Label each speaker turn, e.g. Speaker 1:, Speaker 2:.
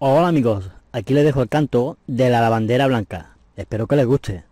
Speaker 1: Hola amigos, aquí les dejo el canto de la lavandera blanca. Espero que les guste.